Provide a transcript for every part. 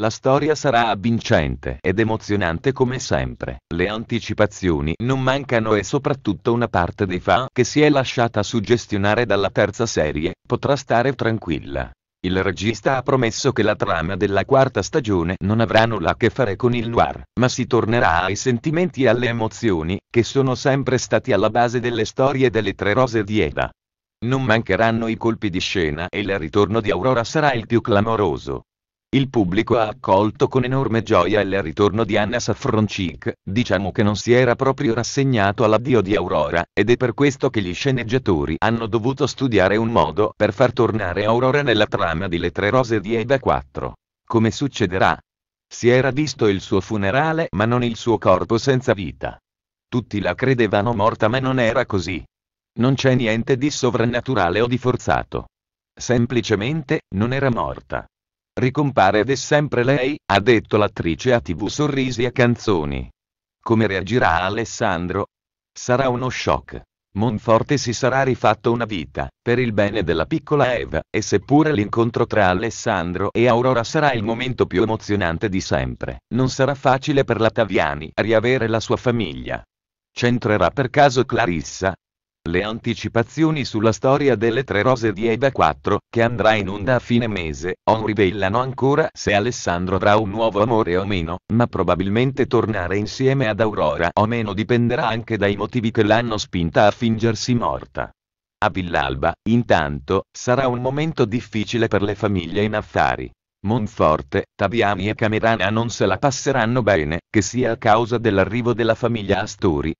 La storia sarà avvincente ed emozionante come sempre. Le anticipazioni non mancano e soprattutto una parte dei fan che si è lasciata suggestionare dalla terza serie potrà stare tranquilla. Il regista ha promesso che la trama della quarta stagione non avrà nulla a che fare con il noir, ma si tornerà ai sentimenti e alle emozioni, che sono sempre stati alla base delle storie delle tre rose di Eva. Non mancheranno i colpi di scena e il ritorno di Aurora sarà il più clamoroso. Il pubblico ha accolto con enorme gioia il ritorno di Anna Safroncic, diciamo che non si era proprio rassegnato all'addio di Aurora, ed è per questo che gli sceneggiatori hanno dovuto studiare un modo per far tornare Aurora nella trama di Le Tre Rose di Eda 4. Come succederà? Si era visto il suo funerale ma non il suo corpo senza vita. Tutti la credevano morta ma non era così. Non c'è niente di sovrannaturale o di forzato. Semplicemente, non era morta. Ricompare ed è sempre lei, ha detto l'attrice a tv sorrisi e canzoni. Come reagirà Alessandro? Sarà uno shock. Monforte si sarà rifatto una vita, per il bene della piccola Eva, e seppure l'incontro tra Alessandro e Aurora sarà il momento più emozionante di sempre, non sarà facile per la Taviani riavere la sua famiglia. C'entrerà per caso Clarissa, le anticipazioni sulla storia delle tre rose di Eda 4, che andrà in onda a fine mese, non rivelano ancora se Alessandro avrà un nuovo amore o meno, ma probabilmente tornare insieme ad Aurora o meno dipenderà anche dai motivi che l'hanno spinta a fingersi morta. A Villalba, intanto, sarà un momento difficile per le famiglie in affari. Monforte, Taviani e Camerana non se la passeranno bene, che sia a causa dell'arrivo della famiglia Astori,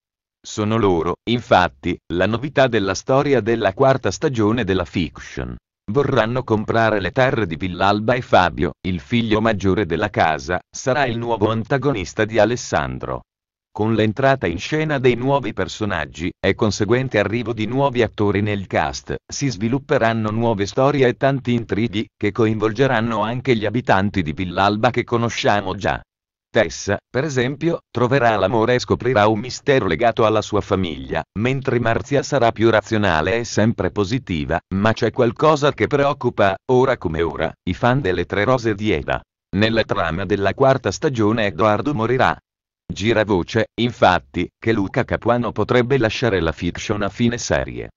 sono loro, infatti, la novità della storia della quarta stagione della fiction. Vorranno comprare le terre di Villalba e Fabio, il figlio maggiore della casa, sarà il nuovo antagonista di Alessandro. Con l'entrata in scena dei nuovi personaggi e conseguente arrivo di nuovi attori nel cast, si svilupperanno nuove storie e tanti intrighi che coinvolgeranno anche gli abitanti di Villalba che conosciamo già. Tessa, per esempio, troverà l'amore e scoprirà un mistero legato alla sua famiglia, mentre Marzia sarà più razionale e sempre positiva, ma c'è qualcosa che preoccupa, ora come ora, i fan delle tre rose di Eva. Nella trama della quarta stagione Edoardo morirà. Gira voce, infatti, che Luca Capuano potrebbe lasciare la fiction a fine serie.